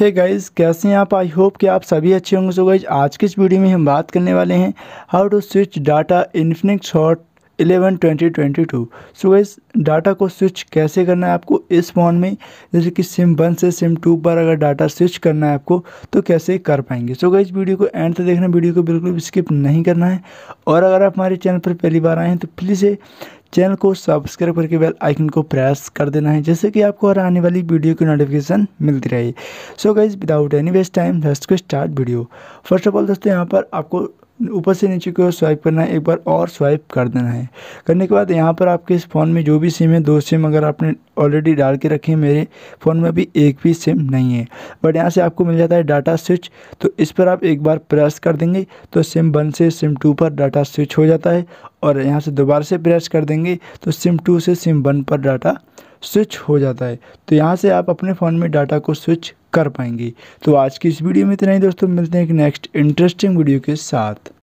हे hey guys कैसे हैं आप आई होप कि आप सभी अच्छे होंगे सो गाइज आज की इस वीडियो में हम बात करने वाले हैं how to switch data Infinix twenty 11 2022 so guys data को स्विच कैसे करना है आपको इस फ़ोन में जैसे कि सिम वन से सिम टू पर अगर डाटा स्विच करना है आपको तो कैसे कर पाएंगे सो गाइज वीडियो को एंड तक देखना वीडियो को बिल्कुल भी स्किप नहीं करना है और अगर आप हमारे चैनल पर पहली बार आए हैं तो प्लीज़ चैनल को सब्सक्राइब करके बेल आइकन को प्रेस कर देना है जैसे कि आपको हर आने वाली वीडियो की नोटिफिकेशन मिलती रहे so guys without any waste time just को start video first of all दोस्तों यहाँ पर आपको ऊपर से नीचे की ओर स्वाइप करना है एक बार और स्वाइप कर देना है करने के बाद यहाँ पर आपके इस फ़ोन में जो भी सिम है दो सिम अगर आपने ऑलरेडी डाल के रखे हैं मेरे फ़ोन में अभी एक भी सिम नहीं है बट यहाँ से आपको मिल जाता है डाटा स्विच तो इस पर आप एक बार प्रेस कर देंगे तो सिम वन से सिम टू पर डाटा स्विच हो जाता है और यहाँ से दोबारा से प्रेस कर देंगे तो सिम टू से सिम वन पर डाटा स्विच हो जाता है तो यहाँ से आप अपने फ़ोन में डाटा को स्विच कर पाएंगी तो आज की इस वीडियो में इतना ही दोस्तों मिलते हैं एक नेक्स्ट इंटरेस्टिंग वीडियो के साथ